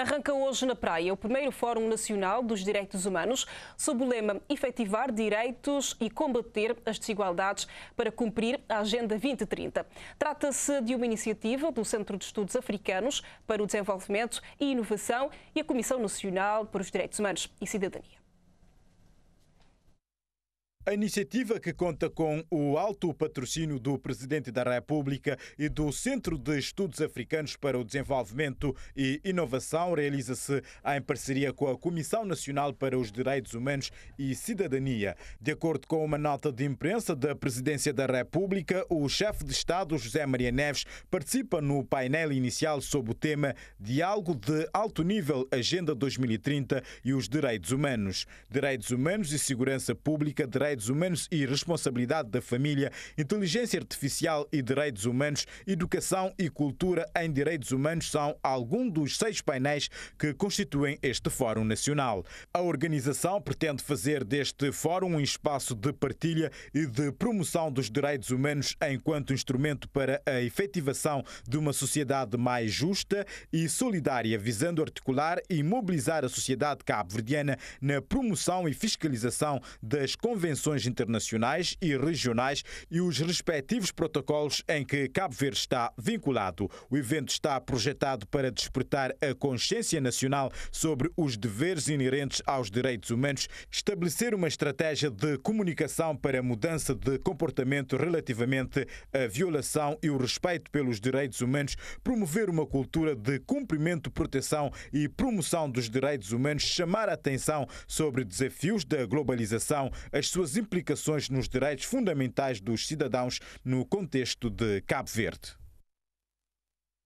arranca hoje na praia o primeiro Fórum Nacional dos Direitos Humanos, sob o lema Efetivar Direitos e Combater as Desigualdades para cumprir a Agenda 2030. Trata-se de uma iniciativa do Centro de Estudos Africanos para o Desenvolvimento e Inovação e a Comissão Nacional para os Direitos Humanos e Cidadania. A iniciativa, que conta com o alto patrocínio do Presidente da República e do Centro de Estudos Africanos para o Desenvolvimento e Inovação, realiza-se em parceria com a Comissão Nacional para os Direitos Humanos e Cidadania. De acordo com uma nota de imprensa da Presidência da República, o chefe de Estado, José Maria Neves, participa no painel inicial sob o tema Diálogo de Alto Nível Agenda 2030 e os Direitos Humanos. Direitos Humanos e Segurança Pública, Direitos direitos humanos e responsabilidade da família, inteligência artificial e direitos humanos, educação e cultura em direitos humanos são alguns dos seis painéis que constituem este Fórum Nacional. A organização pretende fazer deste fórum um espaço de partilha e de promoção dos direitos humanos enquanto instrumento para a efetivação de uma sociedade mais justa e solidária, visando articular e mobilizar a sociedade cabo-verdiana na promoção e fiscalização das convenções convenções internacionais e regionais e os respectivos protocolos em que Cabo Verde está vinculado. O evento está projetado para despertar a consciência nacional sobre os deveres inerentes aos direitos humanos, estabelecer uma estratégia de comunicação para mudança de comportamento relativamente à violação e o respeito pelos direitos humanos, promover uma cultura de cumprimento, proteção e promoção dos direitos humanos, chamar a atenção sobre desafios da globalização, as suas suas implicações nos direitos fundamentais dos cidadãos no contexto de Cabo Verde.